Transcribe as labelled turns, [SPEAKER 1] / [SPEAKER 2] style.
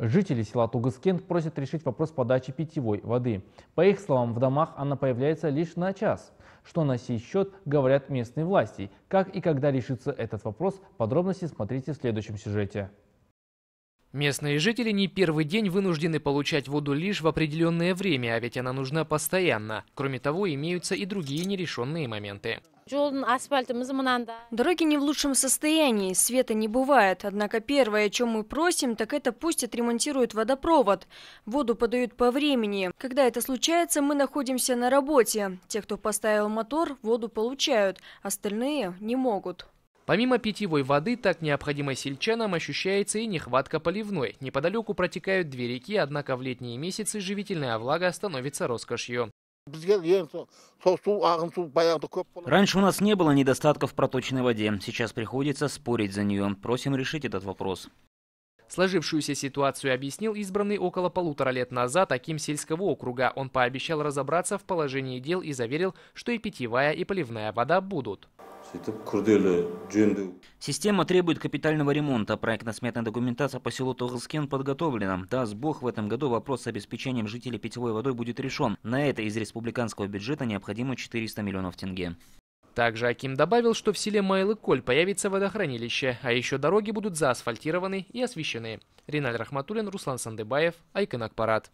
[SPEAKER 1] Жители села Тугаскент просят решить вопрос подачи питьевой воды. По их словам, в домах она появляется лишь на час. Что на сей счет говорят местные власти? Как и когда решится этот вопрос, подробности смотрите в следующем сюжете.
[SPEAKER 2] Местные жители не первый день вынуждены получать воду лишь в определенное время, а ведь она нужна постоянно. Кроме того, имеются и другие нерешенные моменты
[SPEAKER 3] дороги не в лучшем состоянии света не бывает однако первое о чем мы просим так это пусть отремонтируют водопровод воду подают по времени когда это случается мы находимся на работе те кто поставил мотор воду получают остальные не могут
[SPEAKER 2] Помимо питьевой воды, так необходимой сельчанам ощущается и нехватка поливной. Неподалеку протекают две реки, однако в летние месяцы живительная влага становится роскошью.
[SPEAKER 4] Раньше у нас не было недостатков в проточной воде. Сейчас приходится спорить за нее. Просим решить этот вопрос. Сложившуюся
[SPEAKER 2] ситуацию объяснил избранный около полутора лет назад таким сельского округа. Он пообещал разобраться
[SPEAKER 4] в положении дел и заверил, что и питьевая, и поливная вода будут. Система требует капитального ремонта. Проектно-сметная документация по селу Тогскен подготовлена. Даст Бог, в этом году вопрос с обеспечением жителей питьевой водой будет решен. На это из республиканского бюджета необходимо 400 миллионов тенге. Также Аким добавил, что в селе
[SPEAKER 2] Майлыколь появится водохранилище, а еще дороги будут заасфальтированы и освещены. Риналь Рахматуллин, Руслан Сандыбаев, Айконак Парад.